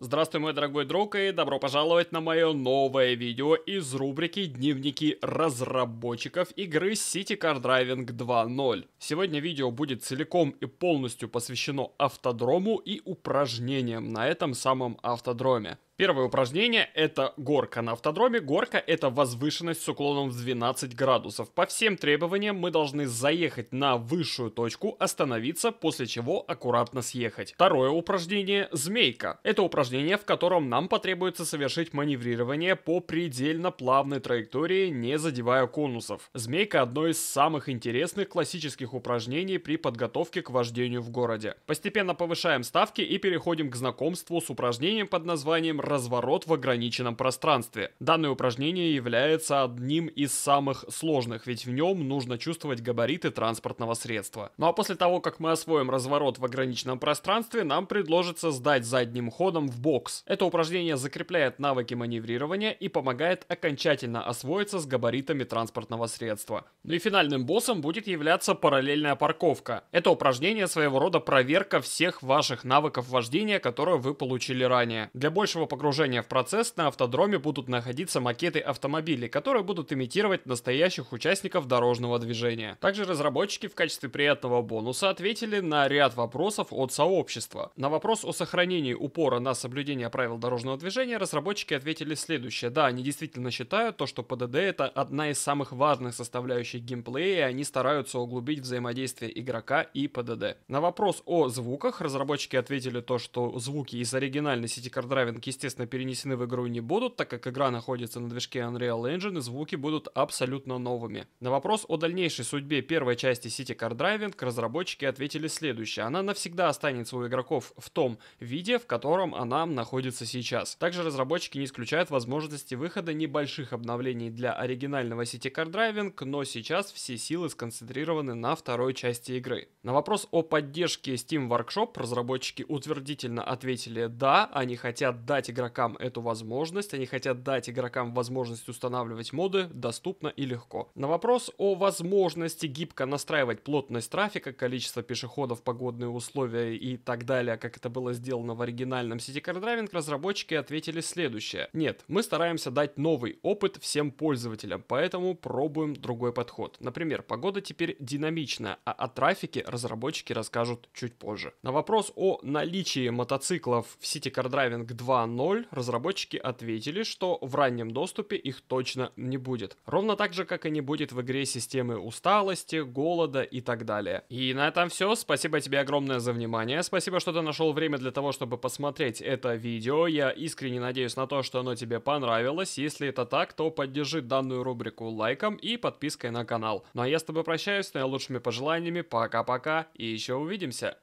Здравствуй, мой дорогой друг, и добро пожаловать на мое новое видео из рубрики «Дневники разработчиков игры City Car Driving 2.0». Сегодня видео будет целиком и полностью посвящено автодрому и упражнениям на этом самом автодроме. Первое упражнение — это горка на автодроме. Горка — это возвышенность с уклоном в 12 градусов. По всем требованиям мы должны заехать на высшую точку, остановиться, после чего аккуратно съехать. Второе упражнение — змейка. Это упражнение, в котором нам потребуется совершить маневрирование по предельно плавной траектории, не задевая конусов. Змейка — одно из самых интересных классических упражнений при подготовке к вождению в городе. Постепенно повышаем ставки и переходим к знакомству с упражнением под названием разворот в ограниченном пространстве. Данное упражнение является одним из самых сложных, ведь в нем нужно чувствовать габариты транспортного средства. Ну а после того, как мы освоим разворот в ограниченном пространстве, нам предложится сдать задним ходом в бокс. Это упражнение закрепляет навыки маневрирования и помогает окончательно освоиться с габаритами транспортного средства. Ну и финальным боссом будет являться параллельная парковка. Это упражнение своего рода проверка всех ваших навыков вождения, которые вы получили ранее. Для большего погружения в процесс на автодроме будут находиться макеты автомобилей, которые будут имитировать настоящих участников дорожного движения. Также разработчики в качестве приятного бонуса ответили на ряд вопросов от сообщества. На вопрос о сохранении упора на соблюдение правил дорожного движения разработчики ответили следующее. Да, они действительно считают то, что ПДД это одна из самых важных составляющих геймплея, и они стараются углубить взаимодействие игрока и ПДД. На вопрос о звуках разработчики ответили то, что звуки из оригинальной сети кардрайвинг естественно естественно, перенесены в игру не будут, так как игра находится на движке Unreal Engine и звуки будут абсолютно новыми. На вопрос о дальнейшей судьбе первой части City Car Driving разработчики ответили следующее. Она навсегда останется у игроков в том виде, в котором она находится сейчас. Также разработчики не исключают возможности выхода небольших обновлений для оригинального City Car Driving, но сейчас все силы сконцентрированы на второй части игры. На вопрос о поддержке Steam Workshop разработчики утвердительно ответили «да», они хотят дать игрокам игрокам эту возможность, они хотят дать игрокам возможность устанавливать моды доступно и легко. На вопрос о возможности гибко настраивать плотность трафика, количество пешеходов, погодные условия и так далее, как это было сделано в оригинальном City Car Driving, разработчики ответили следующее. Нет, мы стараемся дать новый опыт всем пользователям, поэтому пробуем другой подход. Например, погода теперь динамичная, а о трафике разработчики расскажут чуть позже. На вопрос о наличии мотоциклов в City Car Driving 2.0 пароль, разработчики ответили, что в раннем доступе их точно не будет. Ровно так же, как и не будет в игре системы усталости, голода и так далее. И на этом все. Спасибо тебе огромное за внимание. Спасибо, что ты нашел время для того, чтобы посмотреть это видео. Я искренне надеюсь на то, что оно тебе понравилось. Если это так, то поддержи данную рубрику лайком и подпиской на канал. Ну а я с тобой прощаюсь с наилучшими пожеланиями. Пока-пока и еще увидимся.